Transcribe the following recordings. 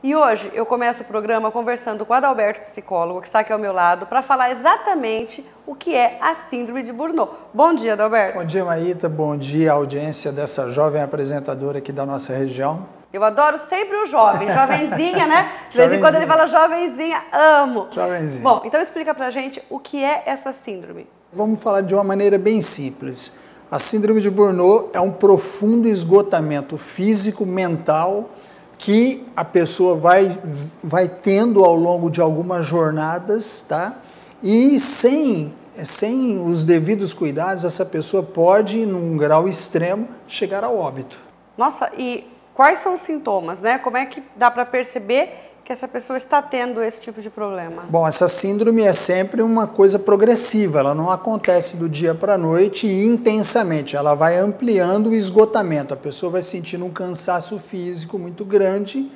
E hoje eu começo o programa conversando com Adalberto, psicólogo, que está aqui ao meu lado, para falar exatamente o que é a Síndrome de Burnout. Bom dia, Adalberto. Bom dia, Maíta. Bom dia, audiência dessa jovem apresentadora aqui da nossa região. Eu adoro sempre o jovem, jovenzinha, né? De vez em quando ele fala jovenzinha, amo. Jovenzinha. Bom, então explica pra gente o que é essa síndrome. Vamos falar de uma maneira bem simples. A síndrome de Burnout é um profundo esgotamento físico, mental que a pessoa vai, vai tendo ao longo de algumas jornadas, tá? E sem, sem os devidos cuidados, essa pessoa pode, num grau extremo, chegar ao óbito. Nossa, e quais são os sintomas, né? Como é que dá para perceber que essa pessoa está tendo esse tipo de problema? Bom, essa síndrome é sempre uma coisa progressiva, ela não acontece do dia para a noite e intensamente, ela vai ampliando o esgotamento. A pessoa vai sentindo um cansaço físico muito grande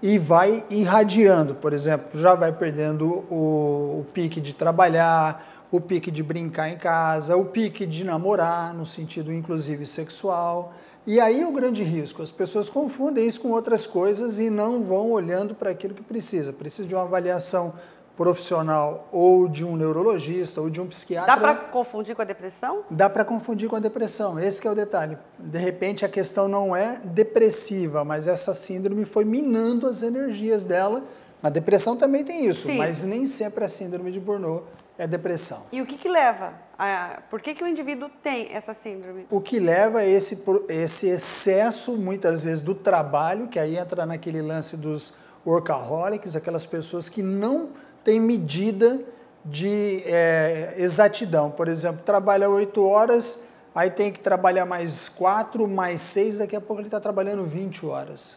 e vai irradiando, por exemplo, já vai perdendo o, o pique de trabalhar, o pique de brincar em casa, o pique de namorar, no sentido inclusive sexual e aí o grande risco, as pessoas confundem isso com outras coisas e não vão olhando para aquilo que precisa. Precisa de uma avaliação profissional ou de um neurologista ou de um psiquiatra. Dá para confundir com a depressão? Dá para confundir com a depressão, esse é o detalhe. De repente a questão não é depressiva, mas essa síndrome foi minando as energias dela. Na depressão também tem isso, Sim. mas nem sempre a síndrome de Burnout é depressão. E o que, que leva ah, por que, que o indivíduo tem essa síndrome? O que leva a esse, esse excesso, muitas vezes, do trabalho, que aí entra naquele lance dos workaholics, aquelas pessoas que não têm medida de é, exatidão. Por exemplo, trabalha oito horas, aí tem que trabalhar mais quatro, mais seis, daqui a pouco ele está trabalhando 20 horas.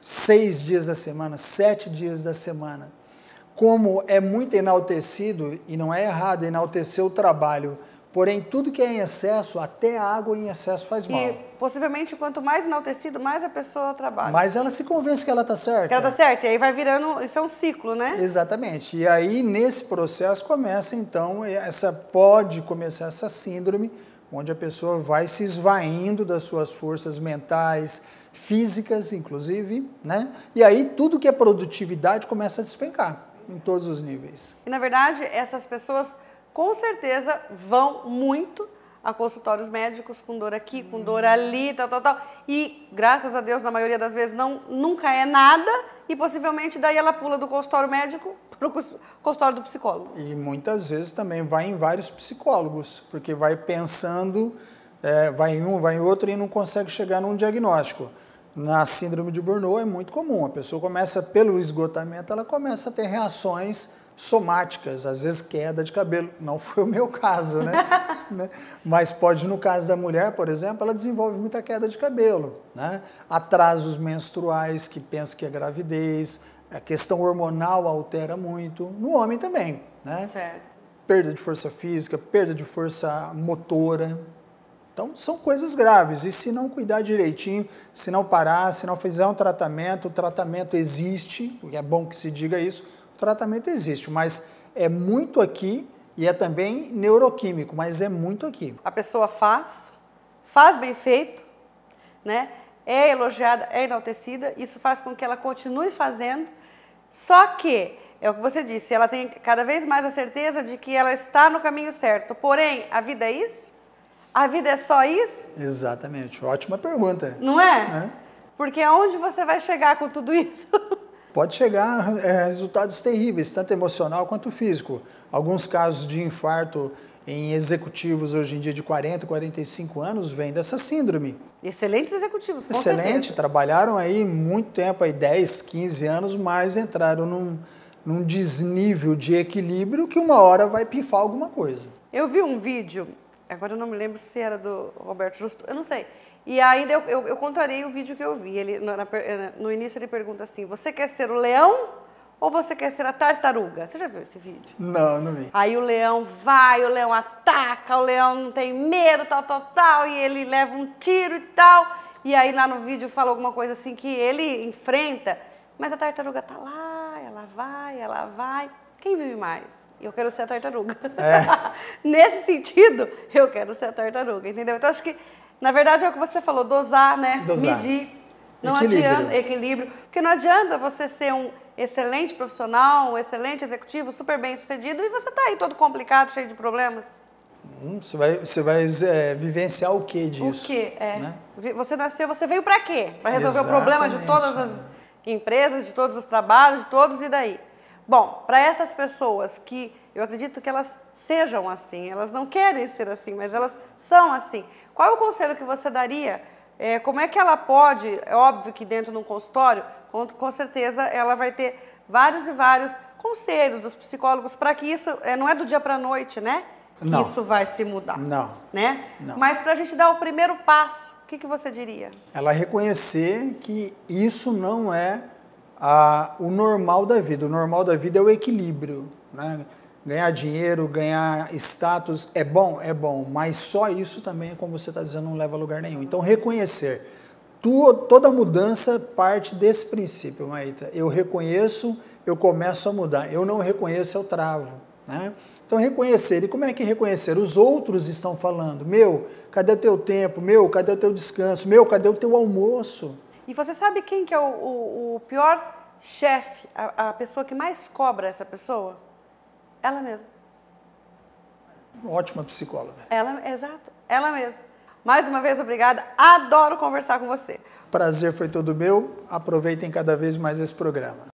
Seis dias da semana, sete dias da semana como é muito enaltecido, e não é errado enaltecer o trabalho, porém tudo que é em excesso, até a água em excesso faz mal. E possivelmente quanto mais enaltecido, mais a pessoa trabalha. Mas ela se convence que ela está certa. Que ela está certa, e aí vai virando, isso é um ciclo, né? Exatamente. E aí nesse processo começa então, essa pode começar essa síndrome, onde a pessoa vai se esvaindo das suas forças mentais, físicas inclusive, né? E aí tudo que é produtividade começa a despencar em todos os níveis. E na verdade, essas pessoas com certeza vão muito a consultórios médicos com dor aqui, com dor ali, tal, tal, tal. E graças a Deus, na maioria das vezes, não, nunca é nada e possivelmente daí ela pula do consultório médico para o consultório do psicólogo. E muitas vezes também vai em vários psicólogos, porque vai pensando, é, vai em um, vai em outro e não consegue chegar num diagnóstico. Na síndrome de Burnout é muito comum. A pessoa começa pelo esgotamento, ela começa a ter reações somáticas, às vezes queda de cabelo. Não foi o meu caso, né? né? Mas pode, no caso da mulher, por exemplo, ela desenvolve muita queda de cabelo, né? Atrasos menstruais, que pensa que é gravidez, a questão hormonal altera muito. No homem também, né? Certo. Perda de força física, perda de força motora, então, são coisas graves. E se não cuidar direitinho, se não parar, se não fizer um tratamento, o tratamento existe, e é bom que se diga isso, o tratamento existe, mas é muito aqui e é também neuroquímico, mas é muito aqui. A pessoa faz, faz bem feito, né? É elogiada, é enaltecida, isso faz com que ela continue fazendo, só que é o que você disse, ela tem cada vez mais a certeza de que ela está no caminho certo. Porém, a vida é isso? A vida é só isso? Exatamente. Ótima pergunta. Não é? é. Porque aonde você vai chegar com tudo isso? Pode chegar a é, resultados terríveis, tanto emocional quanto físico. Alguns casos de infarto em executivos hoje em dia de 40, 45 anos vêm dessa síndrome. Excelentes executivos, Excelente, certeza. trabalharam aí muito tempo, aí 10, 15 anos, mas entraram num, num desnível de equilíbrio que uma hora vai pifar alguma coisa. Eu vi um vídeo Agora eu não me lembro se era do Roberto Justo, eu não sei. E aí eu, eu, eu contrariei o vídeo que eu vi. Ele, no, eh, na, no início ele pergunta assim: você quer ser o leão ou você quer ser a tartaruga? Você já viu esse vídeo? Não, não vi. Aí o leão vai, o leão ataca, o leão não tem medo, tal, tal, tal, e ele leva um tiro e tal. E aí lá no vídeo fala alguma coisa assim que ele enfrenta, mas a tartaruga tá lá, ela vai, ela vai. Quem vive mais? eu quero ser a tartaruga. É. Nesse sentido, eu quero ser a tartaruga, entendeu? Então acho que, na verdade, é o que você falou, dosar, né? Dosar. Medir. Não equilíbrio. adianta equilíbrio. Porque não adianta você ser um excelente profissional, um excelente executivo, super bem sucedido, e você tá aí todo complicado, cheio de problemas. Hum, você vai, você vai é, vivenciar o que disso? O que? É. Né? Você nasceu, você veio para quê? Para resolver Exatamente. o problema de todas as é. empresas, de todos os trabalhos, de todos e daí? Bom, para essas pessoas que eu acredito que elas sejam assim, elas não querem ser assim, mas elas são assim. Qual é o conselho que você daria? É, como é que ela pode? É óbvio que dentro de um consultório, com, com certeza ela vai ter vários e vários conselhos dos psicólogos para que isso é, não é do dia para a noite, né? Não. Isso vai se mudar. Não. Né? Não. Mas para a gente dar o primeiro passo, o que, que você diria? Ela reconhecer que isso não é a, o normal da vida. O normal da vida é o equilíbrio. Né? Ganhar dinheiro, ganhar status é bom? É bom, mas só isso também, como você está dizendo, não leva a lugar nenhum. Então, reconhecer. Tu, toda mudança parte desse princípio, Maíta. Eu reconheço, eu começo a mudar. Eu não reconheço, eu travo. Né? Então, reconhecer. E como é que reconhecer? Os outros estão falando: meu, cadê o teu tempo? Meu, cadê o teu descanso? Meu, cadê o teu almoço? E você sabe quem que é o, o, o pior chefe, a, a pessoa que mais cobra essa pessoa? Ela mesma. Ótima psicóloga. Ela, exato, ela mesma. Mais uma vez, obrigada. Adoro conversar com você. Prazer foi todo meu. Aproveitem cada vez mais esse programa.